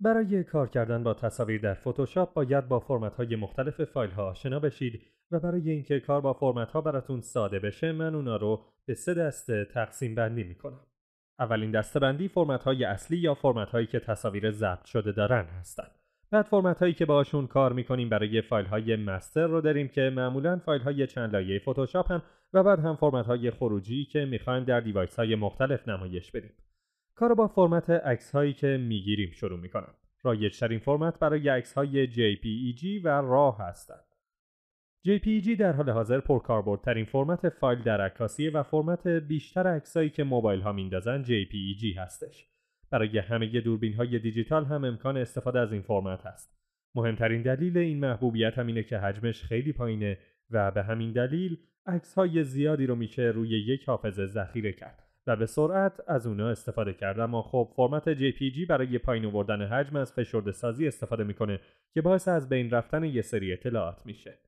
برای کار کردن با تصاویر در فتوشاپ باید با فرمت های مختلف فایل ها آشنا بشید و برای اینکه کار با فرمت ها براتون ساده بشه من اونا رو به سه دسته تقسیم بندی کنم اولین دسته بندی فرمت های اصلی یا فرمت هایی که تصاویر ضبط شده دارن هستند. پلتفرمت هایی که باشون کار میکنیم برای فایل های مستر رو داریم که معمولا فایل های چند لایه فتوشاپ هن و بعد هم فرمت های خروجی که میخوایم در دیوایس های مختلف نمایش بدیم کار با فرمت عکس هایی که میگیریم شروع میکنم رایجترین فرمت برای عکس های JPEG و راه هستند JPEG در حال حاضر پرکاربردترین فرمت فایل در عکاسی و فرمت بیشتر عکسایی که موبایل ها میندازن JPEG هستش برای همه دوربین های دیجیتال هم امکان استفاده از این فرمت هست. مهمترین دلیل این محبوبیت هم اینه که حجمش خیلی پایینه و به همین دلیل عکس های زیادی رو میشه روی یک حافظه ذخیره کرد و به سرعت از اونا استفاده کرد اما خب فرمت JPG برای پایین آوردن حجم از فشرده سازی استفاده میکنه که باعث از بین رفتن یه سری اطلاعات میشه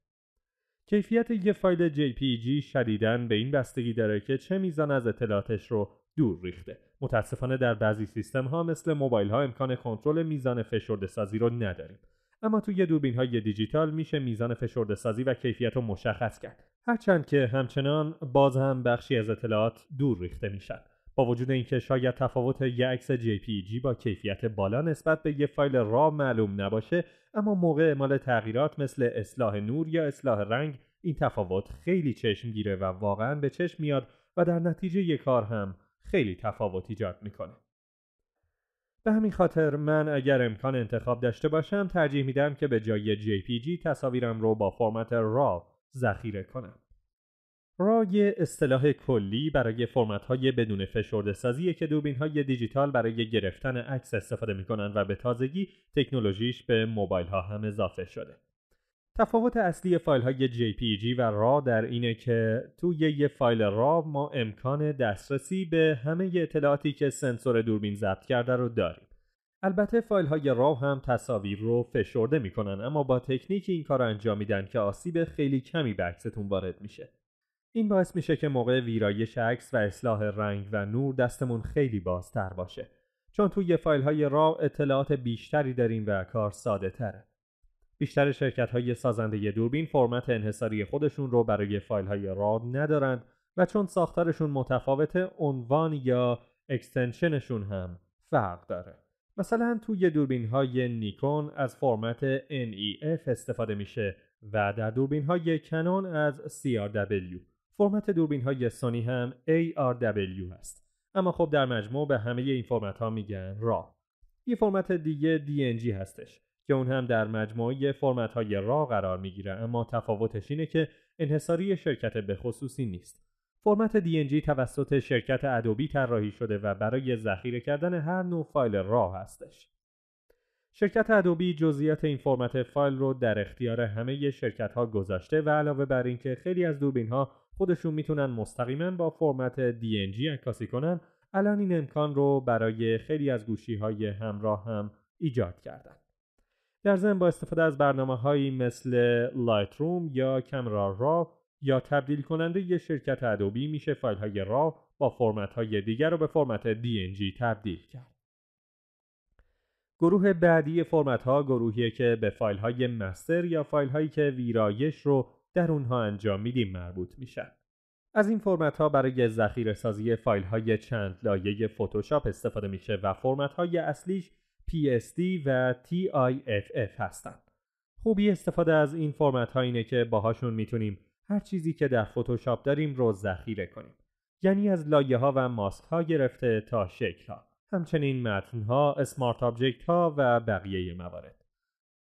کیفیت یه فایل JPG شدیداً به این بستگی داره که چه میزان از اطلاعاتش رو دور ریخته متاسفانه در بعضی سیستم ها مثل موبایل ها امکان کنترل میزان فشرده سازی رو نداریم اما توی دوربین های دیجیتال میشه میزان فشرده سازی و کیفیت رو مشخص کرد هرچند که همچنان باز هم بخشی از اطلاعات دور ریخته میشن با وجود اینکه شاید تفاوت یک عکس JPG با کیفیت بالا نسبت به یه فایل را معلوم نباشه اما موقع اعمال تغییرات مثل اصلاح نور یا اصلاح رنگ این تفاوت خیلی چشمگیره و واقعا به چشم میاد و در نتیجه یه کار هم خیلی تفاوت ایجاد میکنه به همین خاطر من اگر امکان انتخاب داشته باشم ترجیح میدم که به جای JPG تصاویرم رو با فرمت را ذخیره کنم. را یه اصطلاح کلی برای فرمت های بدون فشرده سازیه که دوربین های دیجیتال برای گرفتن عکس استفاده میکنن و به تازگی تکنولوژیش به موبایل ها هم اضافه شده. تفاوت اصلی فایل های JPG و را در اینه که توی یه فایل را ما امکان دسترسی به همه اطلاعاتی که سنسور دوربین ضبط کرده رو داریم. البته فایل های را هم تصاویر رو فشرده میکنن اما با تکنیکی این کار انجام میدن که آسیب خیلی کمی به عکستون وارد میشه. این باعث میشه که موقع ویرایش عکس و اصلاح رنگ و نور دستمون خیلی بازتر باشه. چون توی فایل های را اطلاعات بیشتری داریم و کار ساده بیشتر شرکت های سازنده دوربین فرمت انحصاری خودشون رو برای فایل های راد ندارند و چون ساختارشون متفاوت عنوان یا اکستنشنشون هم فرق داره مثلا توی دوربین های نیکون از فرمت NEF استفاده میشه و در دوربین های کنون از CRW فرمت دوربین های سونی هم ARW هست اما خب در مجموع به همه این فرمت ها میگن را یه فرمت دیگه DNG هستش که اون هم در مجموعه فرمت های را قرار میگیره اما تفاوتش اینه که انحصاری شرکت به خصوصی نیست فرمت DNG توسط شرکت ادوبی طراحی شده و برای ذخیره کردن هر نوع فایل را هستش شرکت ادوبی جزئیات این فرمت فایل رو در اختیار همه شرکت ها گذاشته و علاوه بر اینکه خیلی از دوربین ها خودشون میتونن مستقیما با فرمت DNG عکاسی کنن الان این امکان رو برای خیلی از گوشی های همراه هم ایجاد کردن در ضمن با استفاده از برنامه هایی مثل لایت روم یا کمرا را یا تبدیل کننده یه شرکت ادوبی میشه فایل های را با فرمت های دیگر رو به فرمت DNG تبدیل کرد. گروه بعدی فرمت ها گروهیه که به فایل های مستر یا فایل هایی که ویرایش رو در اونها انجام میدیم مربوط میشن. از این فرمت ها برای ذخیره سازی فایل های چند لایه فتوشاپ استفاده میشه و فرمت های اصلیش PSD و TIFF هستن. خوبی استفاده از این فرمت ها اینه که باهاشون میتونیم هر چیزی که در فتوشاپ داریم رو ذخیره کنیم. یعنی از لایه ها و ماسک ها گرفته تا شکل ها. همچنین متن ها، اسمارت آبجکت ها و بقیه موارد.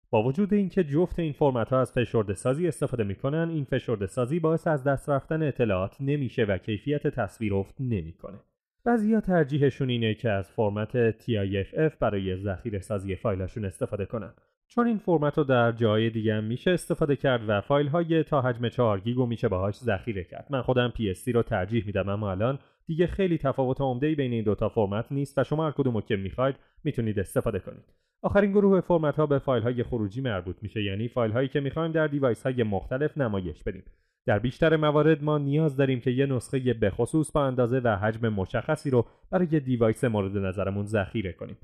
با وجود اینکه جفت این فرمت ها از فشرده سازی استفاده میکنن، این فشرده سازی باعث از دست رفتن اطلاعات نمیشه و کیفیت تصویر افت نمیکنه. بعضیا ترجیحشون اینه که از فرمت TIFF برای ذخیره سازی فایلشون استفاده کنن چون این فرمت رو در جای دیگه هم میشه استفاده کرد و فایل های تا حجم 4 گیگ رو میشه باهاش ذخیره کرد من خودم PSC رو ترجیح میدم اما الان دیگه خیلی تفاوت عمده بین این دوتا فرمت نیست و شما هر کدومو که میخواید میتونید استفاده کنید آخرین گروه فرمت ها به فایل های خروجی مربوط میشه یعنی فایل هایی که میخوایم در دیوایس های مختلف نمایش بدیم در بیشتر موارد ما نیاز داریم که یه نسخه به خصوص با اندازه و حجم مشخصی رو برای دیوایس مورد نظرمون ذخیره کنیم.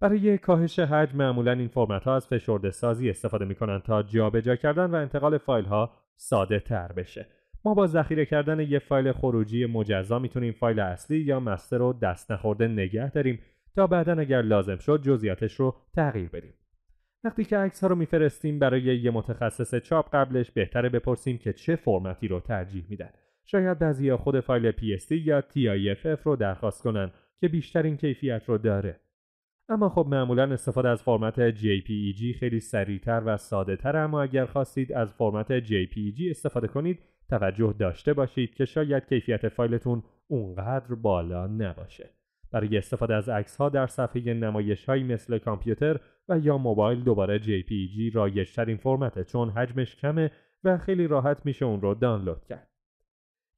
برای کاهش حجم معمولا این فرمت ها از فشرده سازی استفاده می تا جابجا کردن و انتقال فایل ها ساده تر بشه. ما با ذخیره کردن یه فایل خروجی مجزا میتونیم فایل اصلی یا مستر رو دست نخورده نگه داریم تا بعدا اگر لازم شد جزئیاتش رو تغییر بدیم. وقتی که عکس ها رو میفرستیم برای یه متخصص چاپ قبلش بهتره بپرسیم که چه فرمتی رو ترجیح میدن شاید بعضیا خود فایل PSD یا TIFF رو درخواست کنن که بیشترین کیفیت رو داره اما خب معمولا استفاده از فرمت JPEG خیلی سریعتر و ساده تر اما اگر خواستید از فرمت JPEG استفاده کنید توجه داشته باشید که شاید کیفیت فایلتون اونقدر بالا نباشه برای استفاده از عکس ها در صفحه نمایش های مثل کامپیوتر و یا موبایل دوباره JPEG رایج ترین فرمته چون حجمش کمه و خیلی راحت میشه اون رو دانلود کرد.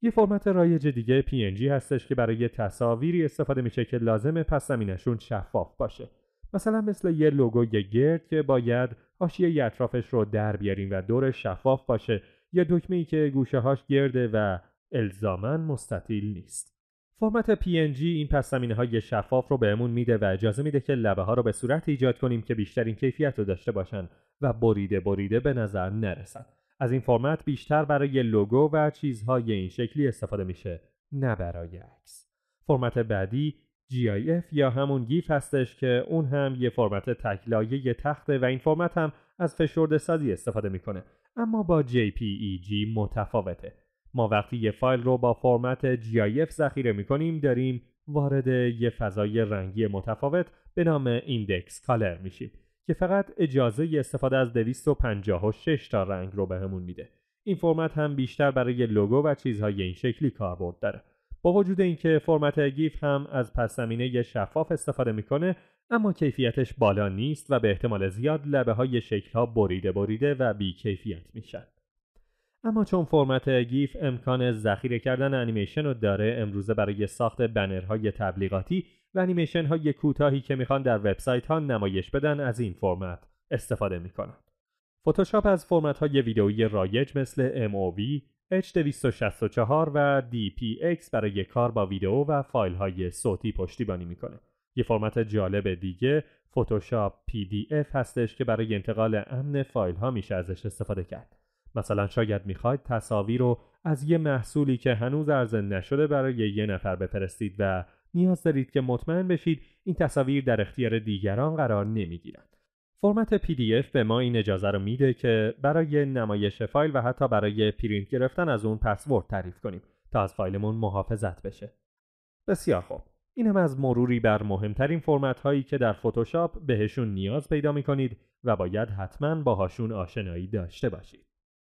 یه فرمت رایج دیگه PNG هستش که برای تصاویری استفاده میشه که لازمه پس زمینشون شفاف باشه. مثلا مثل یه لوگو یه گرد که باید حاشیه اطرافش رو در بیاریم و دور شفاف باشه یا دکمه ای که گوشه هاش گرده و الزامن مستطیل نیست. فرمت PNG این پس های شفاف رو بهمون میده و اجازه میده که لبه ها رو به صورت ایجاد کنیم که بیشترین کیفیت رو داشته باشن و بریده بریده به نظر نرسن. از این فرمت بیشتر برای لوگو و چیزهای این شکلی استفاده میشه نه برای عکس. فرمت بعدی GIF یا همون گیف هستش که اون هم یه فرمت تکلایه تخته و این فرمت هم از فشرده سازی استفاده میکنه اما با JPEG متفاوته ما وقتی یه فایل رو با فرمت GIF ذخیره میکنیم داریم وارد یه فضای رنگی متفاوت به نام ایندکس کالر میشیم که فقط اجازه استفاده از 256 تا رنگ رو بهمون میده. این فرمت هم بیشتر برای لوگو و چیزهای این شکلی کاربرد داره. با وجود اینکه فرمت گیف هم از پس شفاف استفاده میکنه اما کیفیتش بالا نیست و به احتمال زیاد لبه های شکل ها بریده بریده و کیفیت میشن. اما چون فرمت گیف امکان ذخیره کردن انیمیشن رو داره امروزه برای ساخت بنرهای تبلیغاتی و انیمیشن های کوتاهی که میخوان در وبسایت ها نمایش بدن از این فرمت استفاده میکنن فتوشاپ از فرمت های ویدئویی رایج مثل MOV، H264 و DPX برای کار با ویدئو و فایل های صوتی پشتیبانی میکنه. یه فرمت جالب دیگه فتوشاپ PDF هستش که برای انتقال امن فایل ها میشه ازش استفاده کرد. مثلا شاید میخواید تصاویر رو از یه محصولی که هنوز ارزن نشده برای یه نفر بفرستید و نیاز دارید که مطمئن بشید این تصاویر در اختیار دیگران قرار نمیگیرند. فرمت PDF به ما این اجازه رو میده که برای نمایش فایل و حتی برای پرینت گرفتن از اون پسورد تعریف کنیم تا از فایلمون محافظت بشه. بسیار خوب. این هم از مروری بر مهمترین فرمت هایی که در فتوشاپ بهشون نیاز پیدا می کنید و باید حتما باهاشون آشنایی داشته باشید.